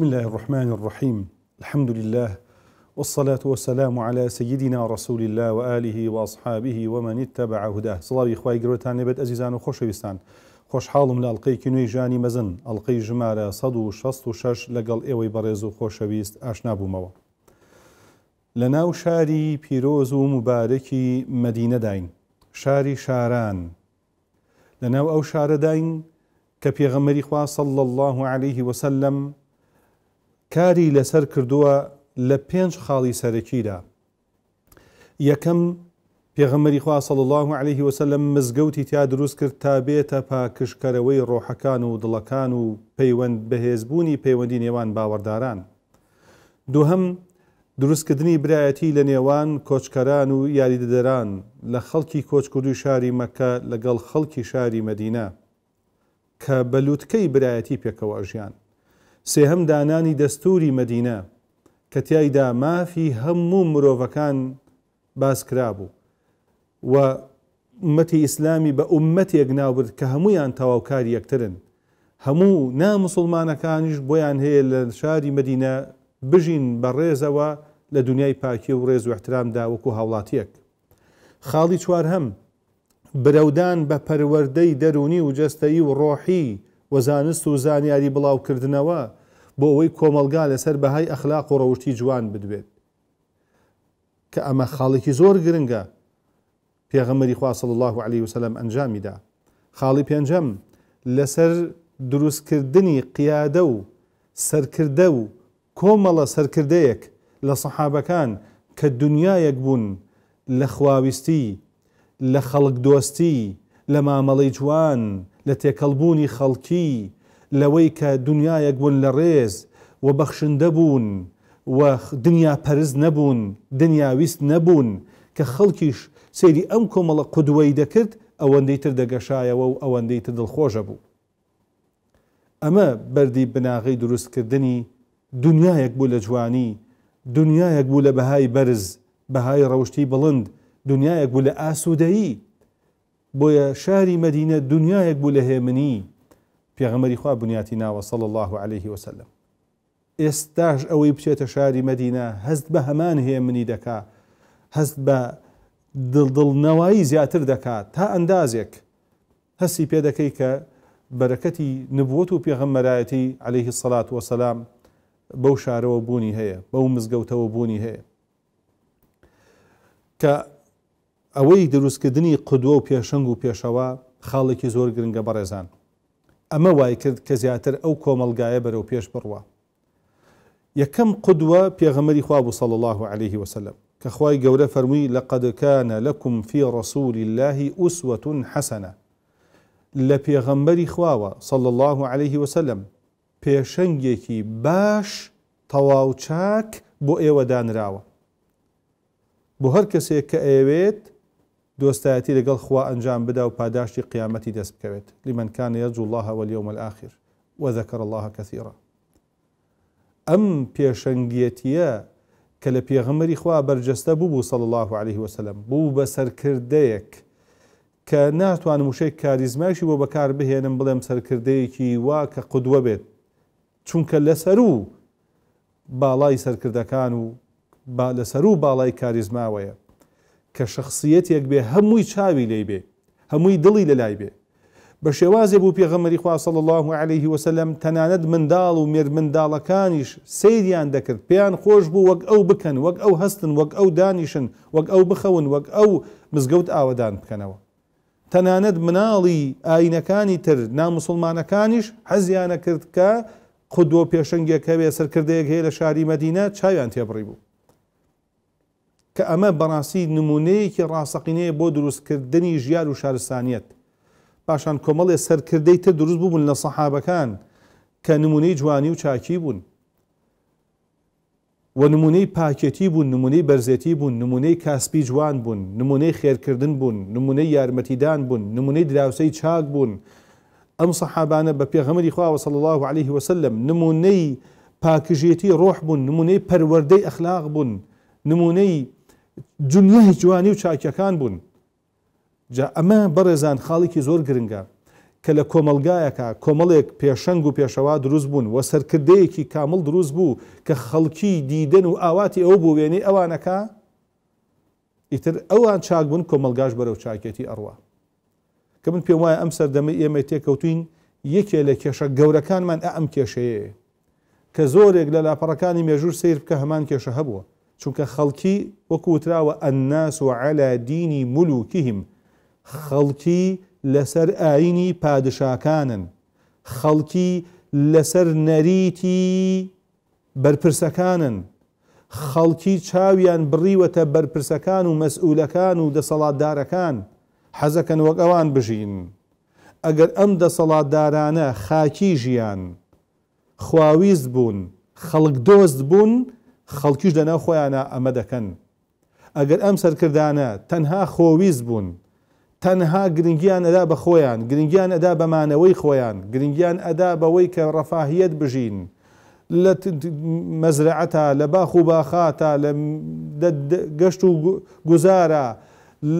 بسم الله الرحمن الرحيم الحمد لله والصلاة والسلام على سيدنا رسول الله وآله وأصحابه ومن اتبع هداه صلاة إخوائي قربتان نبت أزيزان وخوش وخوشويستان خوش حالم لألقي كنوي جاني مزن ألقي جمارة صدو شست وشش لقل إيوي بريزو خوشويست أشنابو موا لناو شاري بيروزو مباركي مدينة داين شاري شاران لناو أو شار داين كبيغمري خوا صلى الله عليه وسلم کاری لەسەر کردووە لە پێنج خاڵی سەرەکیدا یەکەم پێغەمەری خواسەڵ الله عليه وسلم مزگەوتی تیا دروست کرد تا بێتە پاکشکەرەوەی ڕۆحەکان و دڵەکان و پەیوەند بەهێزبوونی پەیوەندی نێوان باوەڕداران دووهم دروستکردنی برایەتی لە نێوان کۆچکەران و یاریدەدەران لە خەڵکی کۆچکردوی شاری مەکە لەگەڵ خەڵکی شاری مەدینە کە بەلووتکەی برایەتی پێکەوە ژیان سێهم دانانی دەستوری مەدینە کە تایدا مافی هەموو مرۆڤەکان باس کرابوو و مەتی ئیسلامی بە عومەتێک ناوبرد کە هەمویان تەواوکاری یەکترن هەموو نامسلمانەکانیش بۆیان هەیە لە شاری مدینە بژین بە ڕێزەوە لە دنیای پاکی و ڕێز و احترامدا وەکو هاوڵاتیەک خاڵی چوار هەم برەودان بە پەروەردەی دەرونی و جەستایی و ڕۆحی وەزانست و زانیاری بڵاوکردنەوە بۆ ئەوەی کۆمەلگا لەسەر بەهای ئەخلاق و ڕەوشی جوان بدوێت کە ئەمە خاڵێکی زۆر گرنگە پێغەمەری خواصل الله عليه وسلم ئەنجامیدا خاڵی پێنجەم لەسەر دروستکردنی قیادە و سەرکردە و کۆمەڵە سەرکردەیەک لە سەحابەکان کە دنیایەک بوون لە خواویستی لە خەڵک دۆستی لە مامەڵی جوان لە تێکەڵبوونی خەڵکی لەوەی کە دنیایەک بوون لە ڕێز و بەخشندە بوون و دنیا پەرز نەبوون دنیاویست نەبوون کە خەڵکیش سەیری ئەم کۆمەڵە قودوەی دەکرد ئەوەندەی تر دەگەشایەوە و ئەوەندەی تر دڵخۆشە بوو ئەمە بەری بناغی دروستکردنی دنیایەک بوو لە جوانی دنیایەک بوو لە بەهای بەرز بەهای ڕەوشی بڵند دنیایەک بوو لە ئاسوودایی بۆیە شاری مەدینە دنیایەک بوو لە هێمنی پێغەمەری خوا بنیاتی ناوە سەڵ الله عليه وسلم ئێستاش ئەوەی بچێتە شاری مەدینە هەست بە هەمان هەیە منی دەکا هەست بە دڵدڵنەوەی زیاتر دەکات تا ئەندازێک هەسی پێ دەکەی کە بەرەکەتی نبووت و پێغەممەرایەتی عليه سەلات وەسەسلام بەو شارەوە بوونی هەیە بەو مزگەوتەوە بوونی هەیە کە ئەوەی دروستکردنی قدووە و پێشنگ و پێشەوە خاڵێکی زۆر گرنگە بەڕێزان ئەمە وای کرد کە زیاتر ئەو کۆمەلگایە بەرەو پێش بڕوە یەکەم قدوە پێغەمەری خوا بوو صلى الله عليه وسلم کە خوای گەورە فەرمووی لەقد كان لكم في رسول الله أسوة حسنة لە پێغەمبەری خواوە صل الله عليه وسلم پێشەنگێکی باش تەواو چاک بۆ ئێوە دانراوە بۆ هەر کەسێک کە ئەوێت دۆستایەتی لەگەڵ خوا ئەنجام بدا و پاداشتی قیامەتی دەست بکەوێت لیمەکان یەرجو الله واليوم الآخر وذكر الله كثيرا ئەم پێشەنگیەتیە کە لە پێغەمەری خوا بەرجەستە بوو بوو صل الله عليه وسلم بوو بە سەرکردەیەک کە ناتوانم وشەی کاریزمایشی بۆ بەکار بهێنم بڵێم سەرکردەیەکی وا کە قدووە بێت چونکە لەسەر و باڵای سەرکردەکان و لەسەر و باڵای کاریزماوەیە کە شخصیتێک بێ هەمووی چاوی لی بێ هەمووی دڵی لە لای بێ بە شێوازێ بوو پێغەمەری خواصل الله عليه وسلم تەنانەت منداڵ و مێر منداڵەکانیش سیدیان دەکرد پێیان خۆش بوو وەک ئەو بکەن وەک ئەو هەستن وەک ئەو دانیشن وەک ئەو بخەون وەک ئەو مزگەوت ئاوەدان بکەنەوە تەنانەت مناڵی ئاینەکانی تر نامسلمانەکانیش حەزیانە کرد کە خودۆ پێشنگێکەوێ سەرکردەیەک هەیە لە شاری مەدینە چاویان تێبڕی بوو کە ئەمە بەڕاستی نمونەیەکی ڕاستەقینەیە بۆ دروستکردنی ژیار و شارستانیت پاشان کۆمەڵێ سەرکردەی تر دروست بوون لە سەحابەکان کە نمونەی جوانی و چاکی بوون و نمونەی پاکێتی بوون نمونەی بەرزێتی بوون نمونەی کاسپی جوان بوون نمونەی خێرکردن بوون نمونەی یارمەتیدان بوون نمونەی دراوسەی چاک بوون ئەم سەحابانە بە پێغەمەری خواوە سڵ الله عليه وسلم نمونەی پاکژێتی ڕۆح بوون نمونەی پەروەردەی ئەخلاق بوون نمونەی جونیای جوانی و چاکیەکان بوون جا ئەمە بەڕێزان خاڵێکی زۆر گرنگە کە لە کۆمەلگایەکە کۆمەڵێک پێشەنگ و پێشەوا دروست بوون و سەرکردەیەکی کامل دروست بوو کە خەڵکی دیدن و ئاواتی ئەو بۆ وێنەی ئەوانەکە ئیتر ئەوان چاک بوون کۆمەلگاش بەرەو چاکێتی ئەڕوا کە من پێم وایە ئەم سەردەمە ئێمە تێکەوتین یەکێ لە کێشە گەورەکانمان ئەم کێشەیە کە زۆرێک لە لاپەڕەکانی مێژور سیر بکە هەمان کێشە هەبووە چونکە خەڵکی وەکوتراوە ئەناس و عەلا دینی ملوکیهم خەڵکی لەسەر ئاینی پادشاکانن خەڵکی لەسەر نەریتی بەرپرسەکانن خەڵکی چاویان بڕیوەتە بەرپرسەکان و مەسئولەکان و دەسەڵاتدارەکان حەزەکەن وەک ئەوان بژین ئەگەر ئەم دەسەڵاتدارانە خاکی ژیان خواویست بوون خەڵک دۆست بوون خەڵکیش لەناو خۆیانە ئەمە دەکەن ئەگەر ئەم سەرکردانە تەنها خۆویست بوون تەنها گرنگیان ئەدا بە خۆیان گرنگیان ئەدا بەمانەوەی خۆیان گرنگیان ئەدا بەوەی کە ڕەفاهیت بژین لە مەزرعەتە لە باخ و باخاتە لە گەشت و گوزارە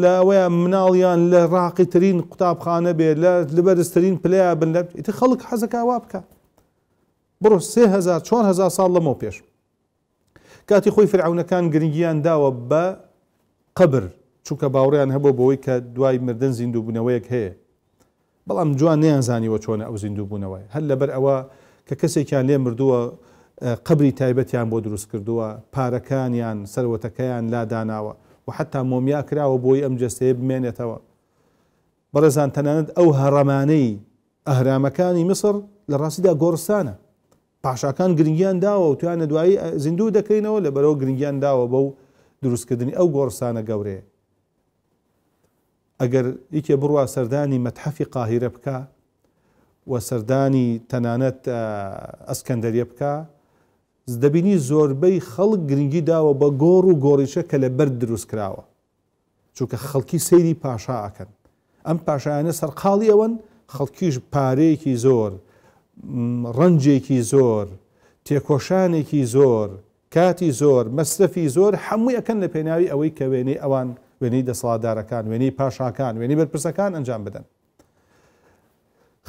لەوەیە مناڵیان لە ڕاقیترین قوتابخانە بێ لە لەبەرزترین پلیا بن لە خەڵک حەزەکە وا بکە بڕۆ سه هزار 4 هزار ساڵ لەمەەوە پێش كاتي خوي فرعون كان گرنگیان داوە بە قبر چونکە باوڕیان هەبوو بەوەی کە دوای مردن زیندوو بوونەوەیەک هەیە بەڵام جوان نیانزانیوە چۆنە ئەو زیندوو بوونەوەی هەر لەبەر ئەوە کە کەسێکیان لێ مردووە آه، قبری تایبەتیان بۆ دروست کردووە لا سەرەتەکەیان وحتى و كرا وبوي ام جسيب مين جستەیە برزان تناند او هرماني اهرام ئەهرامەکانی مصر لە ڕاستیدا پاشاکان گرنگیان داوە و توانە دوایی زیندوو دەکەینەوە لە بەرەوە گرنگیان داوە بەو دروستکردنی ئەو گۆڕسانە گەورەیە ئەگەر ئیکێ بڕوا سەردانی مەتحەفی قاهیرە بکە و سەردانی تەنانەت ئەسکەندەریە بکە دەبینی زۆربەی خەڵک گرنگی داوە بە گۆڕ و گۆڕیشە کە لە بەر دروست کراوە چونکە خەڵکی سەیری پاشا ئەکەن ئەم پاشایانە سەرقاڵی ئەوەن خەڵکیش پارەیەکی زۆر ڕەنجێکی زۆر تێکۆشانێکی زۆر کاتی زۆر مەسرەفی زۆر هەموو ئەەکەن لە پێناوی ئەوەی کە وێنی ئەوان وێنی دەسڵادارەکان وێنی پاشاکان وێنی بەرپرسەکان ئەنجام بدەن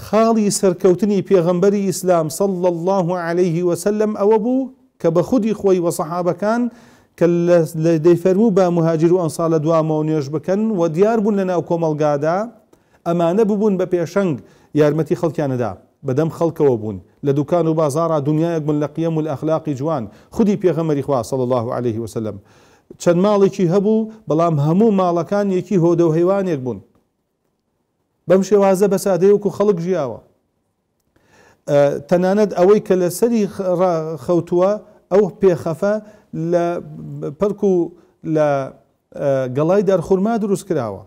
خاڵی سەرکەوتنی پێغەمبەری ئیسلام سەڵ الله عليه وسلم ئەوە بوو کە بە خودی خۆی وەسەحابەکان کە لە دەیفەرموو بە مهاجر و ئەنساڵە دوامەوە نوێژ بکەن و دیار بوون لە ناو کۆمەلگادا ئەمانە ببوون بە پێشەنگ یارمەتی خەڵکیانەدا بەدەم خەڵکەوە بوون لە دوکان و بازارا دنیاەک من لە قیم و ئەخلاقی جوان خودی پێغەمەری خواسەڵ الله عليه وسلم چەند ماڵێکی هەبوو بەڵام هەموو ماڵەکان یەکی هۆدە و هەیوانێک بوون بەم شێوازە بە سادەیەکو خەڵک ژیاوە تەنانەت ئەوەی کە لە سەری خەوتووە ئەو پێخەفە لە پەرک و لە گەڵای دەرخورما دروست کراوە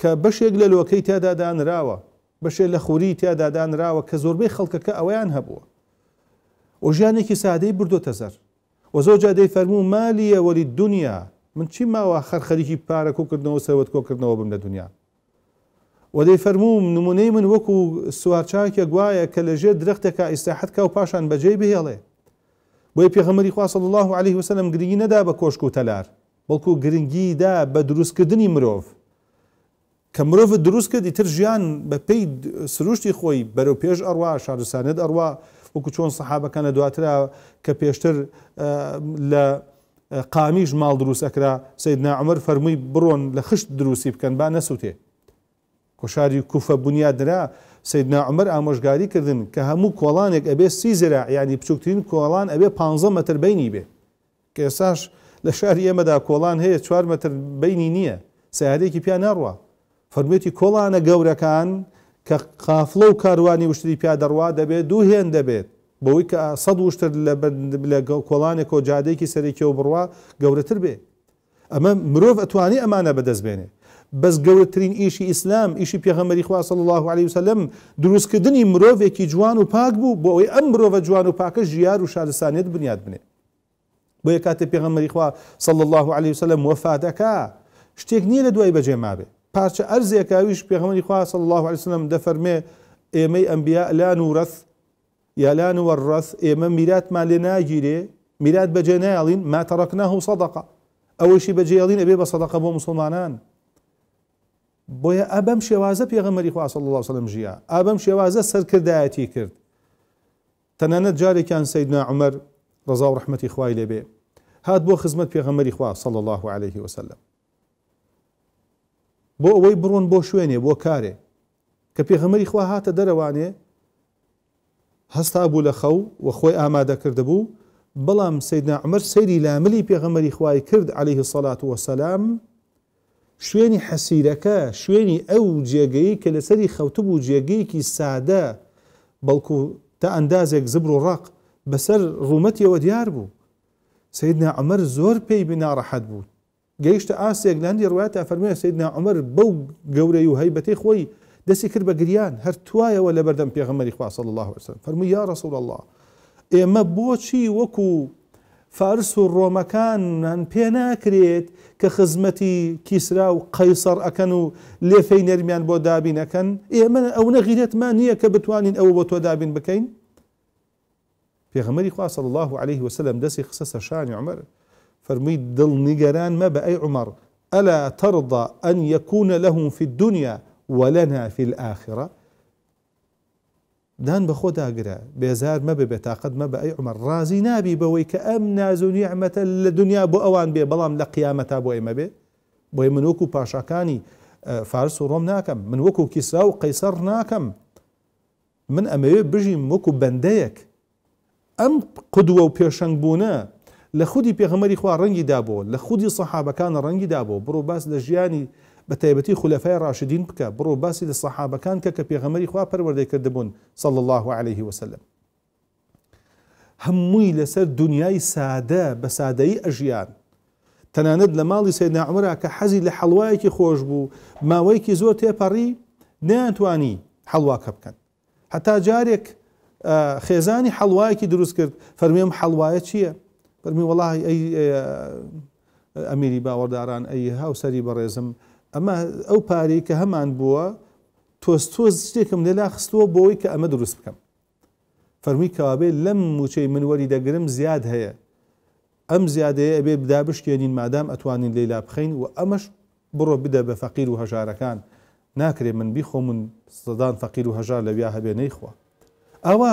کە بەشێک لە لۆکەی تێدادانراوە بەشێ لە خوری تیادادانراوە کە زۆربەی خەڵکەکە ئەویان هەبووە و ژیانێکی سادەی بردۆتە زەر و زۆر جادەی فەرموو مالیە وەری دنیا من چی ماوە خەرخەریکی پارە کۆکردنەوە سەوت کۆکردنەوە بم لە دنیا وەدەی فەرموم نمونەی من وەکو سوارچاکە گوایە کە لەژێ درختێکە ئیساحتکە و پاشان بەجێ بهێڵێ بۆی پێغەمەری خواصل الله عليه وسلم گرنگی نەدا بە کۆشک و تەلار بەڵکو گرنگیدا بە دروستکردنی مرۆڤ کە مرۆڤ دروست کە دیتر ژیان بە پێی سروشتی خۆی بەرەو پێش ئەڕوا شارستانێت ئەڕوا وەکو چۆن سەحابەکانە دواترا کە پێشتر لە قامیش ماڵ دروست ئەکرا سید ناعمر فەرمووی بڕۆن لە خشت دروستی بکەن با نەسووتێ کۆشاری کوفە بنیاد درا سید ناعمر ئامۆژگاری کردن کە هەموو کۆڵانێک ئەبێ سی زرا ینی بچووکترین کۆڵان ئەبێ 15 متر بینی بێ کە ئێساش لە شاری ئێمەدا کۆڵان هەیە 4 متر بینی نییە سیارێکی پیا ناڕوە فەرمێتی کۆڵانە گەورەکان کە قافلە و کاروانی وشتی پیادەڕوا دەبێت دوو هێن دەبێت بەوەی کە سەد وشتر لە کۆڵانێکۆ جادەیەکی سەرێکی و بڕوا گەورەتر بێ ئەمە مرۆڤ ئەتوانی ئەمانە بەدەستبێنێ بەس گەورەترین ئیشی ئیسلام ئیشی پێغەمەری خواصل الله عليه وسلم دروستکردنی مرۆڤێکی جوان و پاک بوو بۆ ئەوەی ئەم مرۆڤە جوان و پاکە ژیار و شارستانێت بنیاد بنێ بۆ یە کاتە پێغەمەری خوا صل الله عليه وسلم وەفادەکە شتێک نییە لە دوای بەجێ مابێت پارچە ئەرزێکاویش پێخەمەی صلی الله عسلم دەفەرمێ ایمی انبیا لان وڕث یالان لا نورث میراتمان لێ ناگیرێ میرات بەجێ نایڵین ما تەڕکناه صدقه ئەوەشی بەجێڵین ئەبێ بە سەدەقە بۆ مسلمانان ابم شوازه شێوازە پێغەمەری صلی الله وسلم جیا ابم شوازه سرکردایتی کرد جاری کان سیدنا عمر ڕزا و ڕحمەتی خوای لێبێ هات بۆ خزمەت پێغەمەری خوا صلى الله عليه وسلم بۆ ئەوەی بڕۆن بۆ شوێنێ بۆ کارێ کە پێغەمەری خوا هاتە دەرەوانێ هەستا بوو لە خەو و خۆی ئامادەکرده بوو بەڵام سیدنا عمر سەیری لاملی پێغەمەری خوای کرد عليه سەلات وەسەسلام شوێنی حەسیرەکە شوێنی ئەو جێگەی کە لەسەری خەوتب و جێگەیەکی سادە بەڵکو تا ئەندازێک زبر و ڕق بەسەر ڕوومەتیەوە دیار بوو سیدنا عمر زۆر پێی بناڕەحەت بوو گەیشتە ئاسێک لاندی ڕواتە أفرمي سيدنا عمر بو جوري و هەیبەتی خۆی دەستی کرد بە گریان ولا بردم في غمر پێغەمەری صلى الله عليه وسلم فرمي يا رسول الله ئێمە بوشي وكو فارس و كان پێ ناکرێت کە خزمەتی کیسرا و قەیسەر ئەەکەن و لێفەی نەرمیان بۆ دابینەکەن ئێمە ئەو نەغیرەتمان نییە کە بتوانین ئەوە بۆ تۆ دابین بکەین پێغەمەری خواصل الله عليه وسلم دسي خصص شان عمر فرمي دل نجران ما بأي عمر ألا ترضى أن يكون لهم في الدنيا ولنا في الآخرة دان بخۆ داگرە بيزار ما بێتاقت ما بأي عمر رازي نابي بويك أم نازو نعمة الدنيا نیعممەتە لە دنیا بۆ ئەوان بێ بەڵام لە قیامەتا بۆ ئێمە بێ اه، فارس وروم ناكم من وكو کیسرا و ناكم من ئەمەوێ بجي موكو بەندەیەک أم قدوة وبيشنبونا لە خودی پێغەمەری خوا ڕەنگی دابەوە لە خودی سەحابەکانە ڕەنگی دابەوە بڕۆ باس لە ژیانی بە تایبەتی خولەفای ڕاشدین بکە بڕۆ باسی لە سەحابەکان کە کە پێغەمەری خوا پەروەردەی کردبوون صل الله عليه وسلم هەمووی لەسەر دنیای سادە بە سادەی ئەژیان تەنانەت لە ماڵی سێناعمرا کە حەزی لە حەڵوایەکی خۆش بوو ماوەیەکی زۆر تێپەڕی نیانتوانی هەڵواکە بکەن هەتا جارێک خێزانی حەڵوایەکی دروست کرد فەرمێم حەڵوایە چییە؟ فەرمی وڵی ئەی ئەمیری باوەڕداران ئەی هاوسری بەڕێزم ئەمە ئەو پارەی کە هەمان بووە تۆستۆز شتێکم لێلا خستووە بۆی کە ئەمە دروست بکەم فەرمی کەوابێ لەم موچەی منوەری دەگرم زیاد هەیە ئەم زیادەیە ئەبێ بدابشتێنین مادام ئەتوانین لێلا بخەین و ئەمەش بڕۆ بدە بە فەقیر و هەژارەکان ناکرێ من بیخۆ من سەدان فەقیر و هەژار لەویا هەبێ نەیخوا ئەوە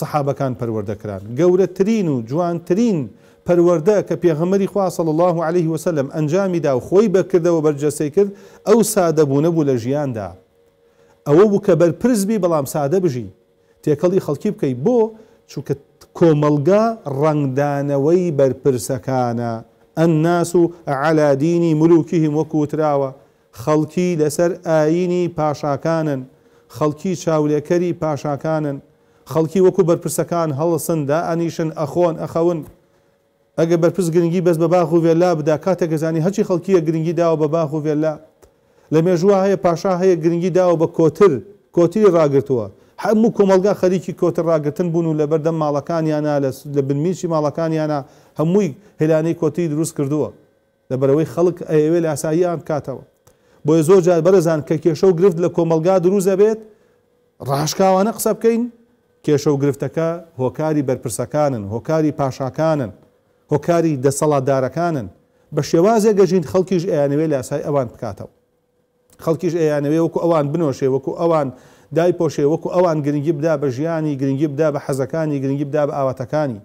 سەحابەکان پەروەردەکران گەورەترین و جوانترین پەروەەردە کە پێغەمەری خواصل الله عليه وسلم ئەنجامی دا و خۆی بەکردەوە بەرجەسی کرد ئەو سادەبوونە بوو لە ژیاندا ئەوە بوو کە بەرپرسبی بەڵام سادە بژی تێکەڵی خەڵکی بکەیت بۆ چونکە کۆمەلگا ڕنگدانەوەی بەرپرسەکانە ئەناس و علادینی ملوکیهم وەکوتراوە خەڵکی لەسەر ئاینی پاشاکانن خەڵکی چاولێکەری پاشاکانن خەڵکی وەکو بەرپرسەکان هەڵسن دا ئەنیشن ئەخۆن ئەخەون ئەگە بەرپرس گرنگی بەس بە باخ و وێلا بدا کاتێک گەزانی هەچی خەڵکیە گرنگی داوە بە باخ و وێلا لە مێژوە هەیە پاشا هەیە گرنگی داوە بە کۆتر کۆتیری ڕاگرتووە هەموو کۆمەلگا خەریکی کۆتر ڕاگرتن بوون و لە بەردەم ماڵەکانیانە لە بنمیشی ماڵەکانیانە هەمووی هێلانەی کۆتی دروست کردووە لە بەرەوەی خەڵک ئەوێ لە ئاساییان کاتەوە بۆیە زۆر جار بەرەزان کە کێشە و گرفت لە کۆمەلگا دروزە بێت ڕاشکاوانە قسە بکەین کێشە و گرفتەکە هۆکاری بەرپرسەکانن هۆکاری پاشاکانن هۆکاری دەسەڵاتدارەکانن بە شێوازێ گەژین خەڵکیش ئەیانەوێ لاسای ئەوان بکاتەوە خەڵکیش ئەیانەوێ وەکو ئەوان بنۆشێ وەکو ئەوان دای پۆشێ وەکو ئەوان گرنگی بدا بە ژیانی گرنگی بدا بە حەزەکانی گرنگی بدا بە ئاواتەکانی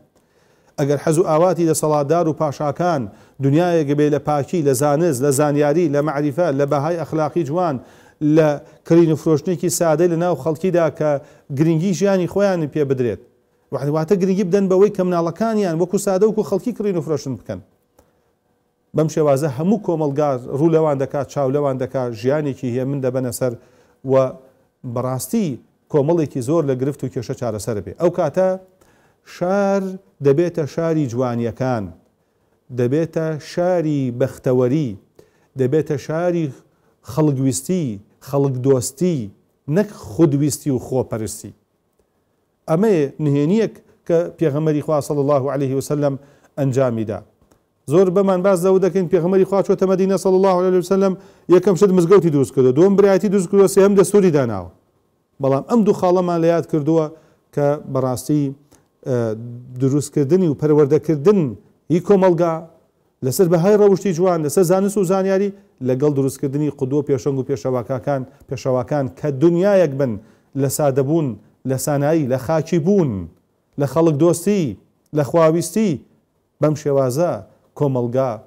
ئەگەر حەز و ئاواتی لە سەڵاددار و پاشاکان دنیاەگە بێ لە پاکی لە زانست لە زانیاری لە معریفە لە بەهای ئەخلاقی جوان لە کرین و فرۆشتێکی سادەی لە ناو خەڵکیدا کە گرنگی ژیانی خۆیان پێ بدرێت وحدواتە گرنگی بدەن بەوەی کە مناڵەکانیان وەکو سادە وکو خەڵکی کڕین و فرۆشن بکەن بەم شێوازە هەموو کۆمەلگار ڕوو لەوان دەکات چاو لەوان دەکات ژیانێکی هەیە من دەبەنە سەر و بەڕاستی کۆمەڵێکی زۆر لە گرفت و کێشە چارەسەر بێ ئەو کاتە شار دەبێتە شاری جوانیەکان دەبێتە شاری بەختەوەری دەبێتە شاری خەڵگویستی خەڵک دۆستی نەک خودویستی و خۆپەرستی ئەمەیە نهێنیەک کە پێغەمەری خواسەڵ الله عليه وسلم ئەنجامیدا زۆر بەمان باز دەو دەکەین پێغمەری خواچۆتە مەدینە سەڵ الله عليه وسلم یەکەم شت مزگەوتی دروست کردو دوم برایەتی دروست کردوە سێم دەستوری داناوە بەڵام ئەم دوو خاڵەمان لە یاد کردووە کە بەڕاستی دروستکردنی و پەروەردەکردن هی کۆمەلگا لەسەر بە های ڕەوشتی جوان لەسەر زانست و زانیاری لەگەڵ دروستکردنی قودوە پێشنگ و پێشەواکەکان پێشەواکان کە دنیایەک بن لە سادەبوون لە سانایی لە خاکی بوون لە خەڵک دۆستی لە خواویستی بەم شێوازە کۆمەلگا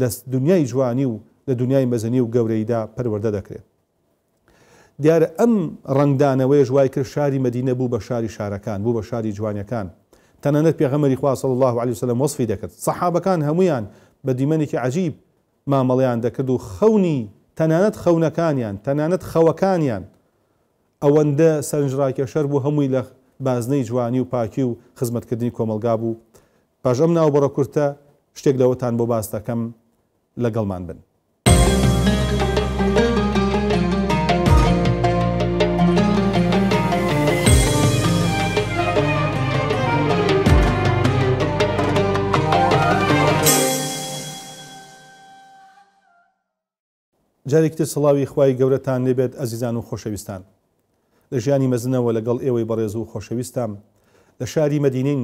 دەست دنیای جوانی و لە دنیای مەزنی و گەورەیدا پەروەەردە دەکرێت دیارە ئەم ڕنگدانەوەی ژوای کرد شاری مدینە بوو بە شاری شارەکان بوو بە شاری جوانیەکان تەنەنەت پێغەمەری خواصل الله عليه وسلم وصفی دەکرد سەحابەکان هەمویان بە دیمەنێکی عجیب مامەڵیان دەکرد و خەونی تەنانەت خەونەکانیان تەنانەت خەوەکانیان ئەوەندە سنجڕاکە شەر بوو هەمووی لە بازنەی جوانی و پاکی و خزمەتکردنی کۆمەلگا بوو پاژەم ناوبڕە کورتە شتێک لەوەتان بۆ باس دەکەم لەگەڵمان بن. جارێکتر سڵاوی خی گەورەتان لێبێت ئەزیزان و خۆشەویستان. لە ژیانی مەزنەوە لەگەڵ ئێوەی بەڕێز و خۆشەویستم لە شاری مدینین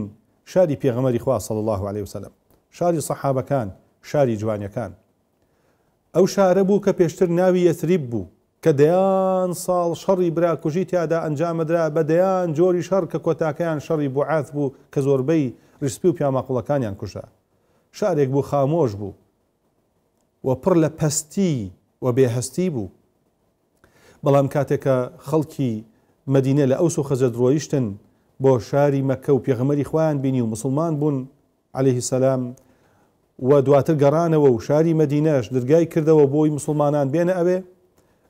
شاری پێغەمەری خوا صل الله عليه وسلم شاری سەحابەکان شاری جوانیەکان ئەو شارە بوو کە پێشتر ناوی یەسریب بوو کە دەیان ساڵ شەڕی براکوژی تیادا ئەنجامەدرا بە دەیان جۆری شەڕ کە کۆتاکەیان شەڕی بۆعات بوو کە زۆربەی ریسپی و پیاماقوڵەکانیان کوشا شارێک بوو خامۆش بوو و پڕ لە پەستی و بێهستی بوو بەڵام کاتێکە خەڵکی مدینە لە ئەوس و خەزە درۆیشتن بۆ شاری مەکە و پێغەمەری خۆیان بینی و مسلمان بوون عليه سلام و دواتر گەڕانەوە و شاری مدینەش دەرگای کردەوە بۆی مسلمانان بێنە ئەوێ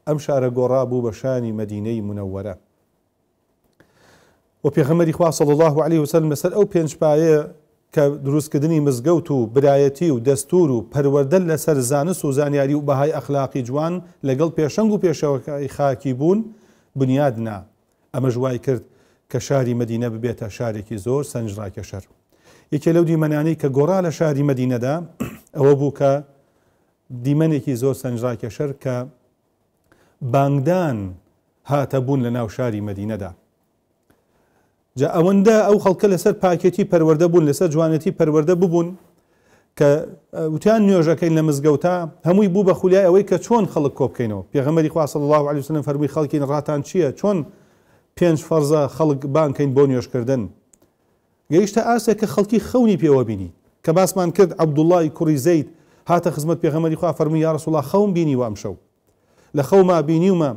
ئەم شارە گۆڕا بوو بە شانی مدینەی منەوەرە و پێغەمەری خوا صلی الله عليه وسلم لەسەر ئەو پێنج پایە کە دروستکردنی مزگەوت و برایەتی و دەستور و پەروەردە لەسەر زانست و زانیاری و بەهای ئەخلاقی جوان لەگەڵ پێشەنگ و پێشەوەکەی خاکی بوون بنیادنا ئەمە ژوای کرد کە شاری مدینە ببێتە شارێکی زۆر سنجڕاکە شەر یەکێ لەو دیمەنانەی کە گۆڕا لە شاری مدینەدا ئەوە بوو کە دیمەنێکی زۆر سنجڕاکە شەر کە بانگدان هاتە بوون لە ناو شاری مدینەدا جا ئەوەندە ئەو خەڵکە لەسەر پاکێتی پەروەەردە بوون لەسەر جوانەتی پەروەەردە ببوون کە وتیان نوێژەکەین لە مزگەوتا هەمووی بوو بە خولیای ئەوەی کە چۆن خەڵک کۆبکەینەوە پێغەمەری خواصل الله عليه وسلم فەرمی خەڵکین ڕاتان چییە چۆن پێنج فەرزە خەڵک بانکەین بۆ نوێشکردن گەیشتە ئاسێک کە خەڵکی خەونی پێوە بینی کە باسمان کرد عبدوڵی کوڕی زەید هاتە خزمەت پێغەمەری خوا فەرمی یا ڕسوڵا خەون بینی وام شەو لە خەوما بینیومە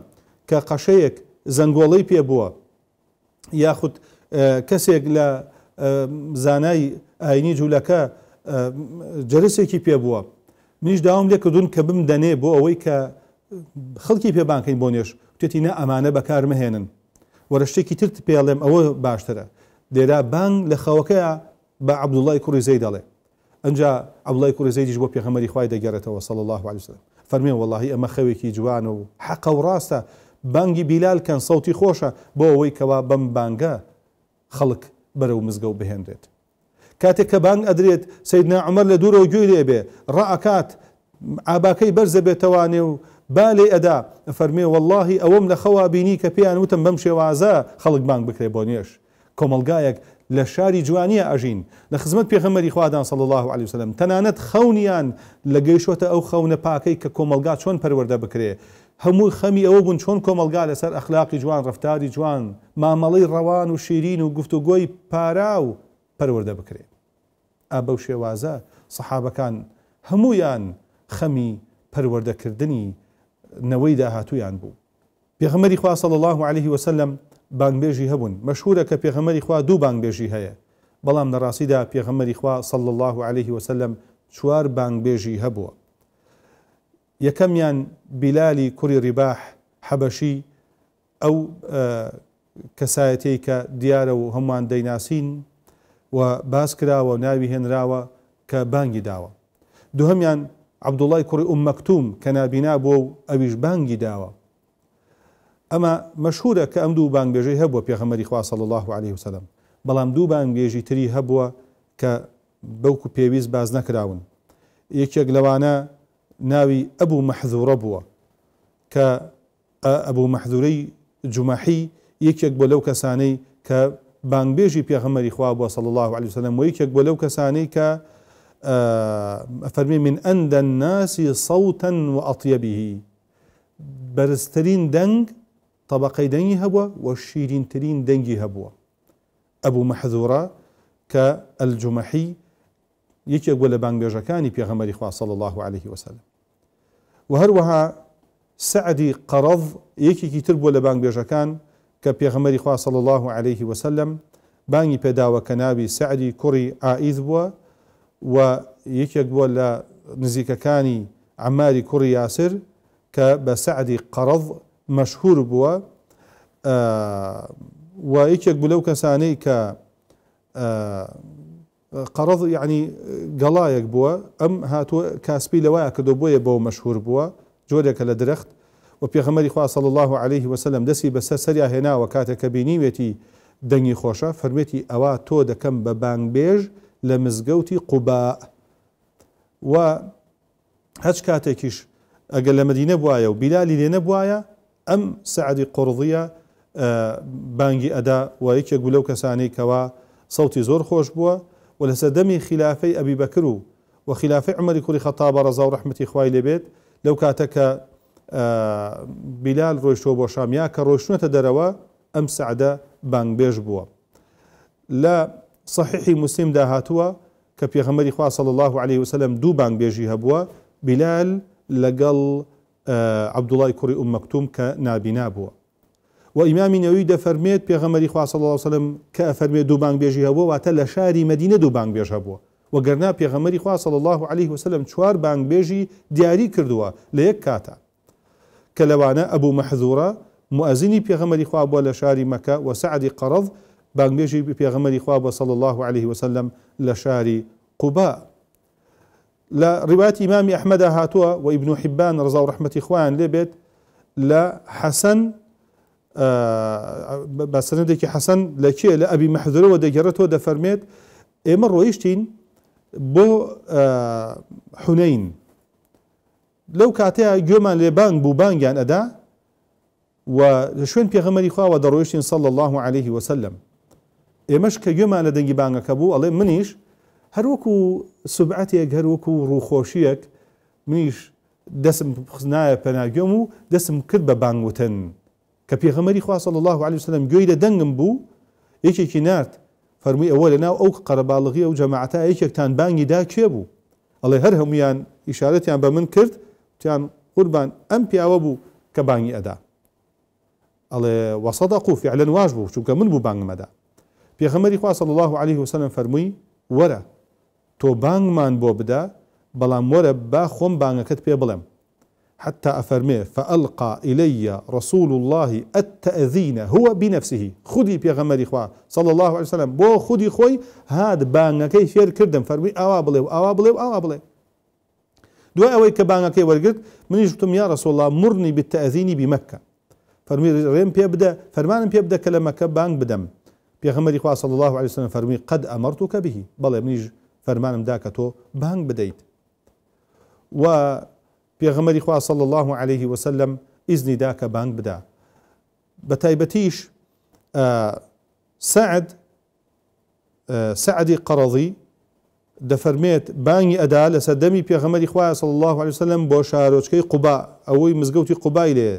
کە قەشەیەک زەنگۆڵی پێبووە یاخود کەسێک لە زانای ئاینی جوولەکە جەرسێکی پێبووە منیش داوام لێ کردوون کە بم دەنێ بۆ ئەوەی کە خەڵکی پێبانکەین بۆ نێش تێتی نە ئەمانە بەکارمەهێنن وەرە شتێکی ترت پێڵێم ئەوە باشترە دێرا بانگ لە خەوەکەیە بە عبدوڵای کوڕی زەی دەڵێ ئەجا ئەولای کوڕی زەیدیش بۆ پێخەمەری خوای دەگەرێتەوە سەڵ الله عليه وسلم فەرمێ واللهی ئەمە خەوێکی جوان و حەقە و ڕاستە بانگی بیلال کەن سەوتی خۆشە بۆ ئەوەی کەوا بەم بانگە خەڵک بەرە و مزگە و بهێنرێت کاتێک کە بانگ ئەدرێت سیدنا عمر لە دوورەوە گوێ لێبێ ڕعکات ئاباکەی بەرزە بێتوانێ و با لێ ئەدا فەرمێ واللهی ئەوەم لە خەوا بینی کە پێیان وتم بەم شێوازە خەڵک بانگ بکرێ بۆ نوێش کۆمەلگایەک لە شاری جوانیە ئەژین لە خزمەت پێخەمەری خوادان صل الله عليه وسلم تەنانەت خەونیان لە گەیشتە ئەو خەونە پاکەی کە کۆمەلگا چۆن پەروەەردە بکرێ هەمووی خەمی ئەوە بوون چۆن کۆمەلگا لەسەر ئەخلاقی جوان ڕفتاری جوان مامەڵی ڕەوان و شیرین و گفتوگۆی پارا و پەروەەردە بکرێ ئا بەو شێوازە سەحابەکان هەمویان خەمی پەروەردەکردنی نويدا هاتو يانبو پێغمەری خوا صلى الله عليه وسلم بانگبێژی هەبوون مەشهورە کە پێغەمەری خوا دوو بانگبێژی هەیە بەڵام نەڕاستیدا پێغەمەری خوا صلى الله عليه وسلم چوار بانگبێژی هەبووە یەکەمیان بیلالی کوری ریباح حەبەشی ئەو اه، کەسایەتەی کە دیارە و هەمووان ديناسين و باس کراوە و ناوی هێنراوە کە بانگی داوە دوهەمیان عەبدوڵای کوڕی ئوم مەکتوم کە نابینا أبيش بانج داوا أما مشهورة كأم دو بانج بيجي هبوا بانگبێژەی هەبووە پێغەمەری صلى الله عليه وسلم بل بەڵام دوو بانگبێژی تری هەبووە کە بەوکو بيبيز باز نەکراون یەکێک لەوانە ناوی ئەبوو مەحزورە بووە کە محذوري مەحزورەی يكي یەکێک بۆ لەو کەسانەی بيجي بانگبێژی پێغەمەری خوا صلى الله عليه وسلم ويكي یەکێک بۆ لەو کەسانەی آه، فرمي من أندى الناس صوتا وأطيبه برسترين دنج طبقي دنجي هبوا والشيرين ترين دنجي هبوا أبو محذورة كالجمحي يكي أقول بيجاكاني في بيغمري إخوة صلى الله عليه وسلم وهروها سعدي قرض يكي كي تربو بيجاكان لبانجاجكان كبيغمري إخوة صلى الله عليه وسلم باني بداوة كنابي سعدي كري عائذ بوا و یەکێک بووە لە نزیکەکانی ئەماری کوڕی یاسر کە بە سعدی قەڕەض مەشهور بووە و یەکێک بوو لەو کەسانەی کە قەڕەض یعنی گەڵایەک بووە ئەم هاتووە کاسپی لەوایە کە دۆ بۆیە بەو مەشهور بووە جۆرێکە لە درەخت و پێخەمەری خواصل الله عليه وسلم دەستی بەسەر سەریا هێناوە کاتێک کە بینیوێتی دەنگی خۆشە فەرمێتی ئەوە تۆ دەکەم بە بانگبێژ لە مزگەوتی قوبا و هەچ کاتێکیش ئەگەر لە مدینە بواە و بیلالی لێنە بواە ئەم سعدی قڕضیە بانگی ئەدا و یەکێک گولە و کەسانی کەوا سەوتی زۆر خۆش بووە و لەسەر دەمی خلافەی ئەبی بەکر و و خلافی عمەری کوری خەتابە ڕزا و ڕحمەتی خوای لێبێت لەو کاتەکە بیلال ڕۆیشتوە بۆ شامیا کە دەرەوە ئەم سعدە بانگبێژ بووە لە صحيح مسلم دا هاتوا كبي غمر إخوة صلى الله عليه وسلم دوبان بيجي هبوا بلال لقل آه عبد الله کە أم مكتوم كنابي نابوا وإمام نويد فرميت بي غمر إخوة وسلم الله عليه وسلم بانگ دوبان بيجي هبوا واتل شاري مدينة دوبان بيجي هبوا وقرنا بي غمر إخوة صلى الله عليه وسلم شوار بان بيجي دياري كردوا ليك كاتا کاتە أبو محذورة مؤذني بيغمري خواب ولا شاري بووە وسعد قرض بانگێژی پێغەمەری خوا بە سەڵ الله عليه وسلم لە شاری قوبا لە ڕیبات ئیمامی ئەحمەدا هاتووە و ئیبن و حیبان ڕزا و ڕحمەتی خۆیان لێبێت لە حەسەن آه، بە سەرندێکی آه، حەسەن لە کێ لە ئەبی مەحدرەوە دەگەڕێتەوە دەفەرمێت ئێمە ڕۆیشتین بۆ حونەین لەو کاتەیە گوێمان لێبانگ بوو بانگیان يعني ئەدا و لە شوێن پێغەمەری خواوە دەڕۆیشتین سەڵ الله عليه وسلم ئێمەش کە گوێمان لە دەنگی بانگەکە بوو ئەڵێ منیش هەروەکو سوبعاتێک هەروەکو ڕووخۆشیەک منیش دەسم خزنایە پەناگوێم و دەسم کرد بە بانگوتن کە پێغەمەری خواصل الله عليه وسلم گوێی لە دەنگم بوو یەکێکی نرد فەرمی ئەوە لە ناو ئەو قەرەباڵغی ئەو جەماعتا یەکێکتان بانگی دا کێ بوو ئەڵێ هەر هەمویان ئیشارەتیان بە من کرد تیان قوربان ئەم پیاوە بوو کە بانگی ئەدا ئەڵێ وەسەدا قوفی علەن واش بوو چونکە من بوو بانگمەدا پێغەمەری خوا صلی الله عليه وسلم فەرمووی وەرە تو بانگمان بو بدا بەڵام وەرە با بانگ کت پی بلم حتى أفرميه فألقى إلي رسول الله التأذين هو بنفسه خدي بيغمر إخوة صلى الله عليه وسلم بو خدي خوي هاد بانكي شير كردم فرمي أوابلي اوا وأوابلي دو بانگ کی ورقلت من يجبتم يا رسول الله مرني بالتأذين بمكة فرمي ريم بيبدأ فرمان بيبدأ كلمة كبانك بدم پێغەمەری خوا صلی الله عليه وسلم فرمی قد ئەمەرتوکە بهی بەڵێ منیش فەرمانم دا کە تۆ بانگ بدەیت و پێغەمەری خوا صلی الله علیه وسلم ئیزنی دا کە بهنگ بدا بتایبتیش تایبەتیش سعد اه، سعدی قەڕەڵی دەفەرمێت بانی ادا لسدمی سەردەمی پێغەمەری صلی الله علیه وسلم بۆ شارۆچکەی قوبا ئەوەی مزگەوتی قوبای لێ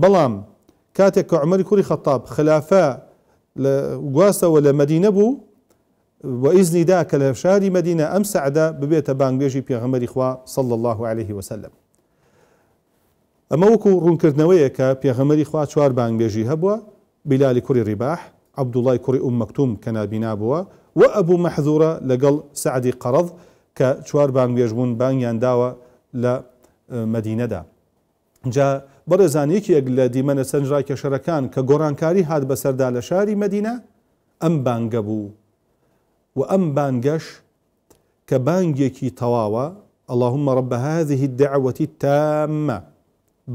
بەڵام کاتێک کە عمەری کوری خەتاب گواستەوە ولا مدينة بو وإذن دا کە مدينة أم سعدة ببيت سەعدا ببێتە بانگبێژی پێغەمەری خوا صل الله عليه وسلم أما وكو ئەمە وەکو ڕوونکردنەوەیە کە پێغەمەری خوا چوار بانگبێژی هبوا بلال كوري رباح عبد الله كوري أم مكتوم كان بووە و ئەبوو مەحزورە لەگەڵ سعدی قەرض کە چوار بانگبێژبوون بانگیان يانداوا لمدينة آه، دا جا بەڕێزانێکیەک لە دیمەنە سنجڕای کێشەرەکان کە گۆڕانکاری هات بەسەردا لە شاری مەدینە ئەم بانگە بوو و ئەم بانگەش کە بانگێکی تەواوە اللهم رب هذه الدعوة التامة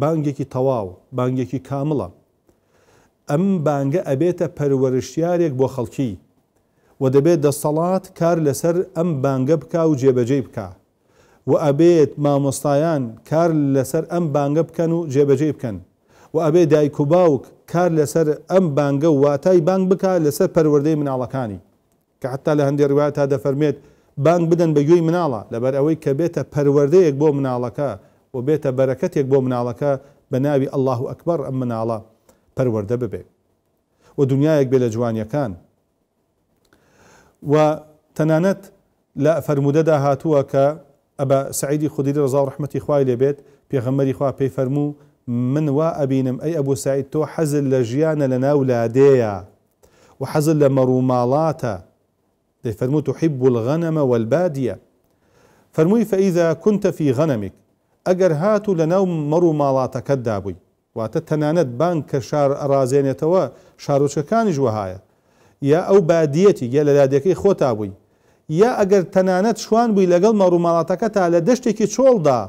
بانگێکی تەواو بانگێکی کامڵە ئەم بانگە ئەبێتە پەروەرشتارێک بۆ خەڵکی و دەبێت دەسەڵات کار لەسەر ئەم بانگە بک و جێبەجێ بکە و ئەبێت مامۆستایان کار لەسەر ئەم بانگە بکەن و جێبەجێ بکەن و ئەبێ دایک و باوک کار لەسەر ئەم بانگە و واتای بانگ بکە لەسەر پەروەردەی مناڵەکانی کە حتا لە هەندێک ڕوایەت تا دەفەرمێت بانگ بدەن بە گوێی مناڵە لەبەر ئەوەی کە بێتە پەروەردەیەک بۆ مناڵەکە و بێتە بەرەکەتێک بۆ مناڵەکە بە ناوی ئەله ئەکبەر ئەم مناڵە پەروەەردە ببێ و دنیایەک بێ لە جوانیەکان و تەنانەت لە فەرمودەدا هاتووە کە أبا سعيد خودی رضا ورحمة ڕحمەتی إلي بيت پێغەمەری إخوة پێی فرمو من وا أبينم أي أبو سعيد تو حزل لجيانا لنا ولاديا وحزل لمرومالاتا حەزل فرمو تحب الغنم والبادية فرموي فإذا كنت في غنمك أجر هاتو لنا مرومالاتا مەڕووماڵاتەکەتدا بووی بانك شار بانک کە شار ئەڕازێنێتەوە شارۆچەکانی ژوەهایە یا ئەو يا گە لە لادەکەی خۆتا یا ئەگەر تەنانەت شوان بووی لەگەڵ مەڕوومەڵاتەکەتا لە دەشتێکی چۆڵدا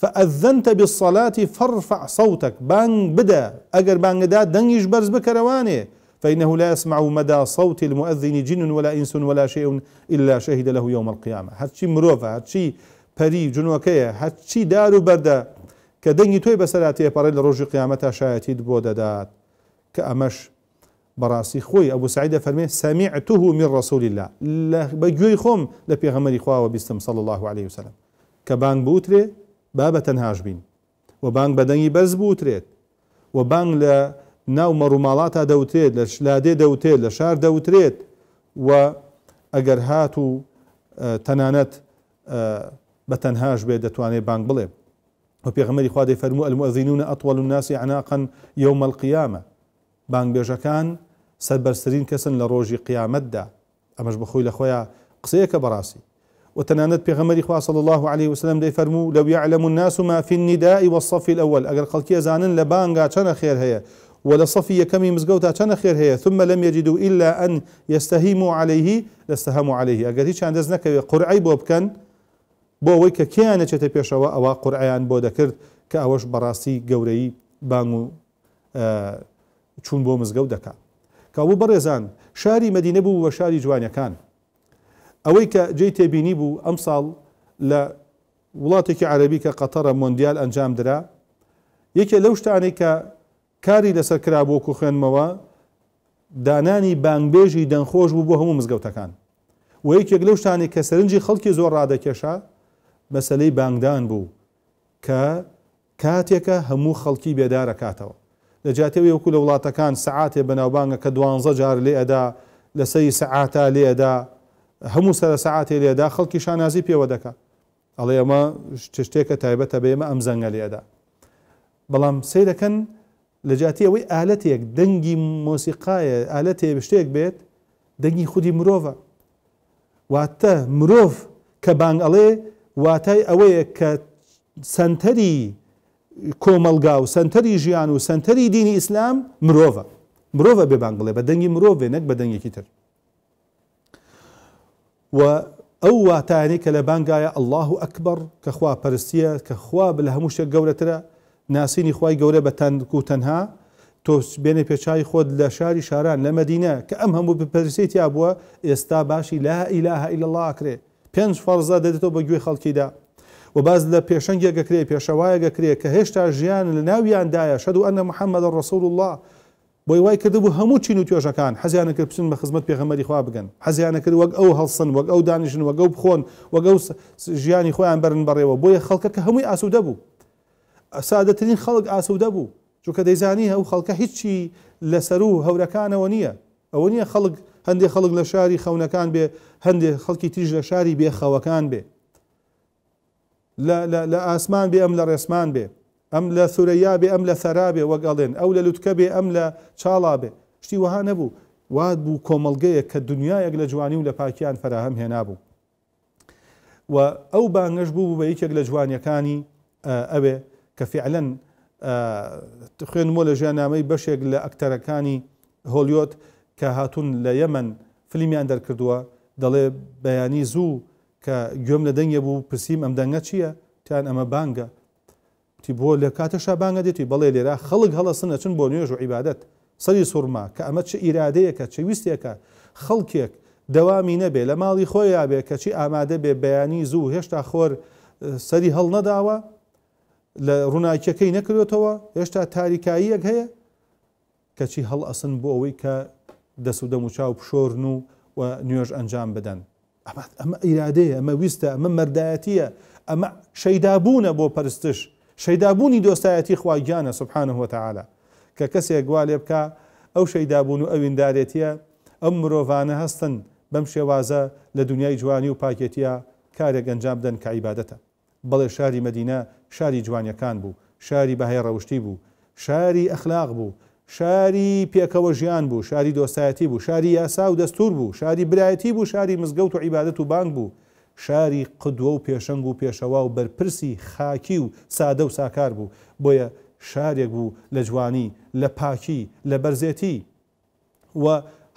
فأذنت بالصلاة فارفع صوتك بان بدا أجر بان دا دنجش برز بكرواني فإنه لا يسمع مدى صوت المؤذن جن ولا إنس ولا شيء إلا شهد له يوم القيامة هاتشي مروفة هاتشي پري جنوكية هاتشي دارو بردا كدنج توي بسلاتي پرل روج قيامتا شايتي دبودا دات كأمش براسي خوي أبو سعيد فرمي سمعته من رسول الله لا بجوي خۆم لە پێغەمەری خواوە بیستم صلى الله عليه وسلم كبان بوتري بابا تنهاج بين وبان بدني و بانگ وبان لا بوترێت و بانگ ناو مەڕووماڵاتە دەوترێت شار دەوترێت و ئەگەر هاتو تنانت بتنهاج بيد تواني بێ بلي بانگ بڵێ و المؤذنون اطول الناس فەرمو ئەلموەزینونە ئەتوەل الناسی عناقا يوم القیامە سەربەرسرین کەسن لە ڕۆژی قیامەتدا ئەمەش بخۆی لە خۆیان قسەیەکە بەڕاستی وتەنانەت پێغەمەری خواصل الله عليه وسلم دەی فرمو لو يعلم الناس ما في النداء والصف الأول ئەگەر خەڵکی ئەزانن لە بانگا چەنە خێر هەیە ولا صفي كم مزقوتا كان خير هي ثم لم يجدوا إلا أن يستهيموا عليه لاستهموا عليه أقدر هيش عند زنك قرعي بوبكن بو ويك كان شتى بيشوا أو قرعيان بودا ذكرت كأوش براسي جوري بانو آه چون بو مزگەوت دەکات کابوو بەڕێزان شاری مدینە بوو وە شاری جوانیەکان ئەوەی کە جێی تێبینی بوو ئەم ساڵ لە وڵاتێکی عربی کە قەتەرە مۆندیال ئەنجام درا یەکێ لەو شتانەی کە کاری لەسەر کرا بۆ و خوێنمەوە دانانی بانگبێژی دەنخۆش بوو بۆ هەموو مزگەوتەکان و یەکێک لەو شتانی کە سەرنجی خەڵکی زۆر ڕادەکێشا مەسلەی بانگدان بوو کە کاتێکە هەموو خەڵکی بێدارە کاتەوە لە جاتێ وەکو لە وڵاتەکان سعاتێ بەناوبانگە کە دوانزە جار لێ ئەدا لە سەی سعاتە لێدا هەموو سرە سعاتێ لێدا خەڵکی شانازی پێوە دەکە ئەڵێ ئەمە شتێکە تایبەتە بێمە ئەم زەنگە لێدا بەڵام سەی دەکەن لە جااتی ئەوەی ئالەتێک دەنگی مۆسیقایە ئالەتێ شتێک بێت دەنگی خودی مرۆڤە واتە مرۆڤ کە بانگەڵێ واتای ئەوەیە کە سنتەری کۆمەلگا و سنتەری ژیان و سنتەری دینی ئیسلام مرۆڤە مرۆڤە بێبانگڵێ بە دەنگی مرۆڤێ نەک بە دەنگێکی تر و ئەو واتانی کە لە بانگایە ئەله و ئەکبەر کە خوا پەرستیە کە خوا لە هەموو شتێک گەورەترە ناسینی خی گەورە بە تەنک و تەنها تۆ بێنێ پێچای خۆت لە شاری شاران لە مدینە کە ئەم هەموو بپەرسێتی بووە ئێستا باشی لا ئیلاها ئیل الله کرێ پێنج فەرزە دەدێتەوە بە گوێ خەڵکیدا و باز لە پێشەنگێکگە کرێ پێشەوایەگە کرێ کە هێشتا ژیان لە ناویاندایە شەد و ئەنە محەممەدە ڕسول الله بۆی وای کردبوو هەموو چین و توێژەکان حەزیانە کرد بچن بە خزمەت پێغەمەری خوا بگەن حەزیانە کرد وەک ئەو هەڵسن وەک وق او وەگە و بخۆن وەگە ژیانی خۆیان بەرن بڕێەوە بۆیە خەڵکە کە هەمووی ئاسوودە بوو سادەترین خەڵک ئاسوودە بوو چونکە دەیزانی ئەو خەڵکە هیچی لەسەر و هەورەکانەوە نییە ئەوە نییە خەڵک هەندێک خەڵک لە شاری خەونەکان بێ هەندێک خەڵکی تیژ لە شاری بێخەوەکان بێ لە ئاسمان بێ ئەم لە ڕێسمان بێ ئەم لە سورەیا بێ ئەم لە سەرابێ وەگەڵێن ئەو لە لوتکە بێ ئەم لە چاڵا بێ شتی وها نەبوو واد بوو کۆمەلگەیەک کە دنیایەک لە جوانی و لە پاکیان فراهەم هێنابوو و ئەو بانگەش بوو بە یەکێک لە جوانیەکانی ئەوێ کە فعلەن خوێنمۆ لە ژیانامەی بەشێک لە ئەکتەرەکانی هۆلیۆت کە هاتون لە یەمن فلیمیان دەرکردووە دەڵێ بەیانی زوو کە گوێم لە دەنگە بوو پرسییم ئەم دەنگە چییە تیان ئەمە بانگە تی بۆ لە کاتە شابانگە دێتی بەڵێ لێرا خەڵک هەڵەسنە چن بۆ نوێژ و عیبادەت سەری سوورما کە ئەمە چه ئیرادەیەکە چەویستێکە خەڵکێک دەوامی نەبێ لە ماڵی خۆیان بێ کەچی ئامادە بێ بەیانی زوو هێشتا خۆر سەری هەڵ نەداوە لە ڕووناکیەکەی نەکرێتەوە هێشتا تاریکاییەک هەیە کەچی هەڵ ئەسن بۆ ئەوەی کە دەسوودەموچاو پشۆرن و و نوێژ ئەنجام بدەن ئەمە اما ئیرادەیە اما ویستە ئەمە مەردایەتیە ئەمە شەیدابوونە بۆ پەرستش شەیدابوونی دۆستایەتی خواگیانە سبحانەهوەتەعاالە کە کەسێک گوالێ بکە ئەو او و ئەویندارێتیە ئەم مرۆڤانە هەستن بەم شێوازە لە دنیای جوانی و پاکێتیە کارێک ئەنجام بدەن کە عیباەتە بەڵێ شاری مدینە شاری جوانیەکان بوو شاری بەهەیە ڕەوشتی بوو شاری ئەخلاق بوو شاری پێکەوە ژیان بوو شاری دۆستایەتی بوو شاری یاسا و دەستور بوو شاری برایەتی بوو شاری مزگەوت و عیبادەت و بانگ بوو شاری قدوە و پێشنگ و پێشەوا و بەرپرسی خاکی و سادە و ساکار بوو بۆیە شارێک بوو لە جوانی لە پاکی لە بەرزێتی و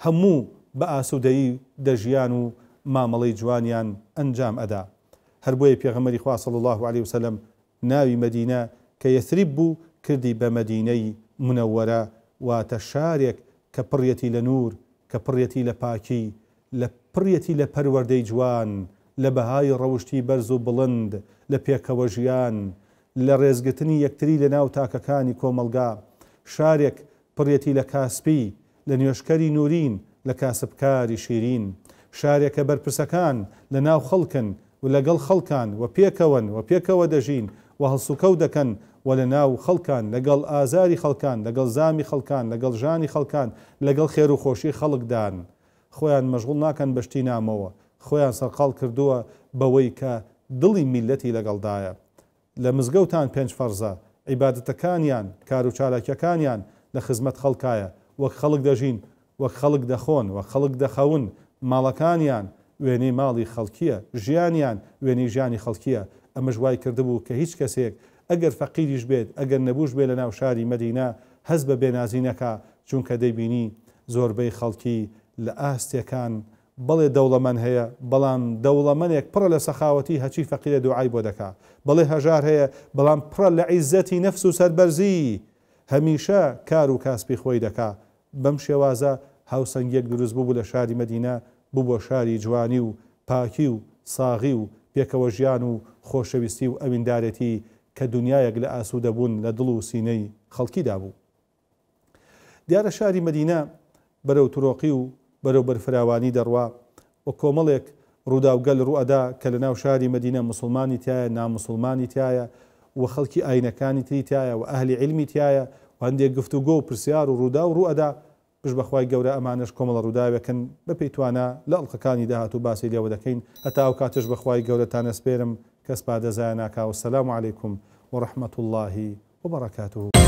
هەموو بە ئاسوودەیی دەژیان و مامەڵی جوانیان ئەنجام ئەدا هەر بۆیە پێغەمەری خواصل الله عليه وسلم ناوی مدینە کە یثریب بوو کردی بە مدینەی منەوەرە واتە شارێک کە پڕەتی لە نور کە پڕەتی لە پاکی لە پڕەتی لە پەروەردەی جوان لە بەهای ڕەوشی بەرز و بڵند لە پێکەوە ژیان لە ڕێزگتنی یەکتری لە ناو تاکەکانی کۆمەلگا شارێک پڕەتی لە کاسپی لە نوێشکی نورین لە کاسبکاری شیرین شارێکە بەرپرسەکان لە ناو خەڵکن و لەگەڵ خەڵکان و پێکەون و پێکەوە دەژین و هەڵسوکەوت دەکەن و لە ناو خەڵکان لەگەڵ ئازاری خەڵکان لەگەڵ زامی خەڵکان لەگەڵ ژانی خەڵکان لەگەڵ خێر و خۆشی خەڵکدان خۆیان مەشغول ناکەن بەشتی نامەوە خۆیان سەرقال کردووە بەوەی کە دڵی میلەتی لەگەڵدایە لە مزگەوتان پێنج فەرزە عیباەتەکانیان کار و چالاکیەکانیان لە خزمەت خەڵکایە وەک خەڵک دەژین وەک خەڵک دەخۆن وە خەڵک دەخەون ماڵەکانیان وێنەی ماڵی خەڵکیە ژیانیان وێنەی ژیانی خەڵکیە ئەمەش وای کردبوو کە هیچ کەسێک ئەگەر فەقیریش بێت ئەگەر نەبووش بێ لە ناو شاری مەدینا هەز بە بێنازینەکە چونکە دەیبینی زۆربەی خەڵکی لە ئاستەکان بەڵێ دەوڵەمەەن هەیە بەڵام دەوڵەمەنێک پڕە لە سەخاوەتی هەچی فەقیرە دوعای بۆ دەکا بەڵێ هەژار هەیە بەڵام پڕە لە عیزەتی نەفس و سەربەرزی هەمیشە کار و کاسپی خۆی دەکا بەم شێوازە هاوسنگەک دروست بوو لە شاری مدینا بوو بۆ شاری جوانی و پاکی و ساغی و پێکەوە ژیان و خۆشەویستی و ئەویندارەتی کە دنیایەک لە ئاسوودەبوون لە دڵ و سینەی خەڵکیدا بوو. دیارە شاری مدینە بەرەو تۆقی و بەرەو بەرفراوانی دەڕوا وە کۆمەڵێک ڕووداوگەل ڕوئدا کە لە ناو شاری مدینە مسلمانی تایە نامسلمانی تایە و خەڵکی ئاینەکانی تری تایە و ئەهلی علمی تایە و هەندێک گفتوگۆ و پرسیار و ڕوودا و ڕوئدا پش بەخوای گەورە ئەمانش کۆمەڵە ڕووداوەکەن بەپیتوانە لە ئەڵلقەکانی داهات و باسی لەوە دەکەین هەتا و کاتش بەخوای گەورەتانە سپێرم کەس پادەزای ناکاو سەسلام عیکم ورحمة الله وبركاته